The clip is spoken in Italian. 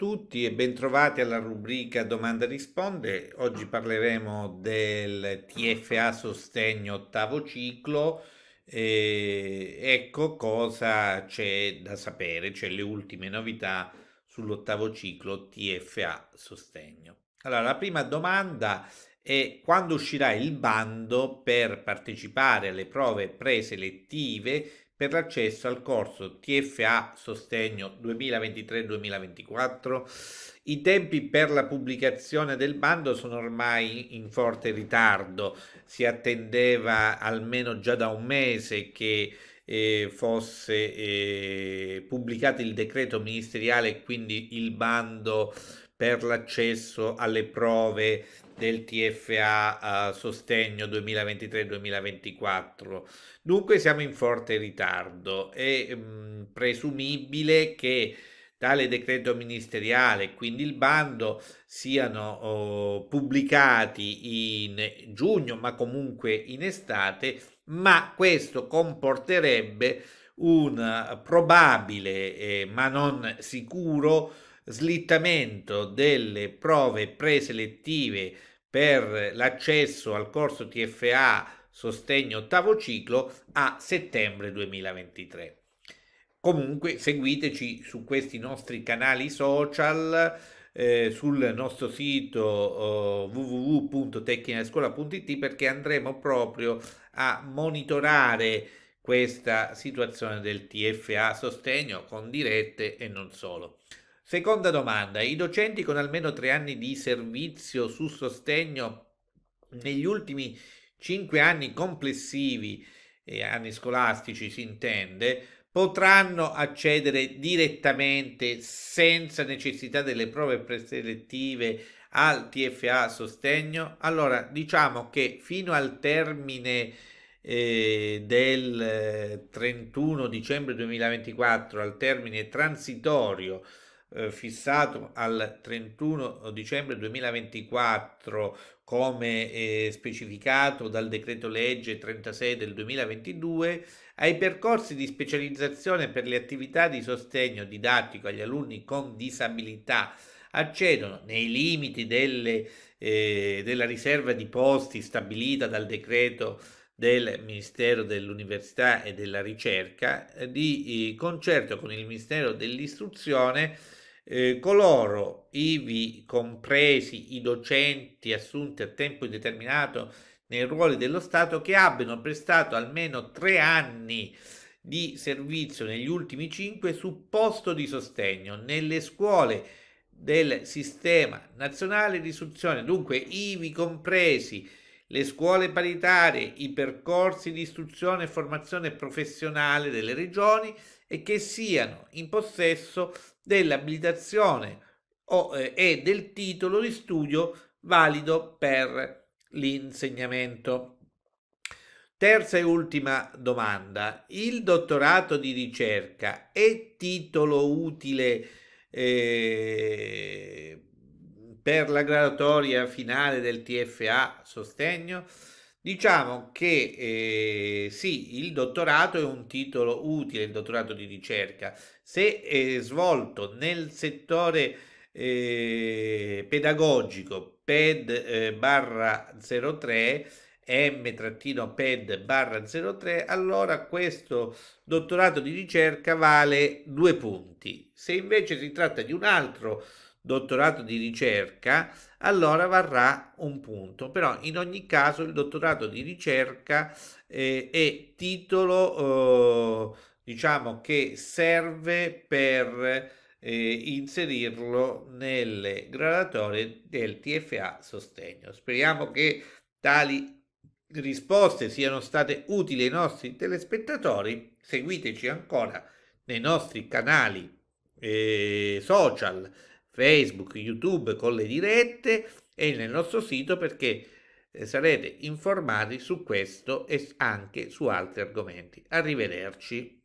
tutti e bentrovati alla rubrica Domanda Risponde. Oggi parleremo del TFA Sostegno ottavo ciclo. E ecco cosa c'è da sapere, cioè le ultime novità sull'ottavo ciclo TFA Sostegno. Allora, la prima domanda è quando uscirà il bando per partecipare alle prove preselettive per l'accesso al corso TFA Sostegno 2023-2024. I tempi per la pubblicazione del bando sono ormai in forte ritardo, si attendeva almeno già da un mese che eh, fosse eh, pubblicato il decreto ministeriale e quindi il bando per l'accesso alle prove del TFA eh, sostegno 2023-2024. Dunque siamo in forte ritardo. È mm, presumibile che tale decreto ministeriale, quindi il bando, siano oh, pubblicati in giugno, ma comunque in estate, ma questo comporterebbe un eh, probabile, eh, ma non sicuro, slittamento delle prove preselettive per l'accesso al corso TFA sostegno ottavo ciclo a settembre 2023. Comunque seguiteci su questi nostri canali social, eh, sul nostro sito oh, www.techinascuola.it perché andremo proprio a monitorare questa situazione del TFA sostegno con dirette e non solo. Seconda domanda, i docenti con almeno tre anni di servizio su sostegno negli ultimi cinque anni complessivi, eh, anni scolastici si intende, potranno accedere direttamente senza necessità delle prove preselettive al TFA sostegno? Allora, diciamo che fino al termine eh, del 31 eh, dicembre 2024, al termine transitorio eh, fissato al 31 dicembre 2024 come eh, specificato dal decreto legge 36 del 2022 ai percorsi di specializzazione per le attività di sostegno didattico agli alunni con disabilità accedono nei limiti delle, eh, della riserva di posti stabilita dal decreto del Ministero dell'Università e della Ricerca eh, di eh, concerto con il Ministero dell'Istruzione eh, coloro, ivi compresi i docenti assunti a tempo indeterminato nei ruoli dello Stato, che abbiano prestato almeno tre anni di servizio negli ultimi cinque su posto di sostegno nelle scuole del sistema nazionale di istruzione, dunque ivi compresi le scuole paritarie, i percorsi di istruzione e formazione professionale delle regioni e che siano in possesso dell'abilitazione o, eh, e del titolo di studio valido per l'insegnamento. Terza e ultima domanda. Il dottorato di ricerca è titolo utile eh, per la graduatoria finale del TFA sostegno? Diciamo che eh, sì, il dottorato è un titolo utile, il dottorato di ricerca, se è svolto nel settore eh, pedagogico PED eh, barra 03 M-PED barra 03, allora questo dottorato di ricerca vale due punti. Se invece si tratta di un altro dottorato di ricerca, allora varrà un punto. Però in ogni caso il dottorato di ricerca eh, è titolo, eh, diciamo, che serve per eh, inserirlo nelle graduatorie del TFA sostegno. Speriamo che tali risposte siano state utili ai nostri telespettatori. Seguiteci ancora nei nostri canali eh, social Facebook, YouTube con le dirette e nel nostro sito perché eh, sarete informati su questo e anche su altri argomenti. Arrivederci.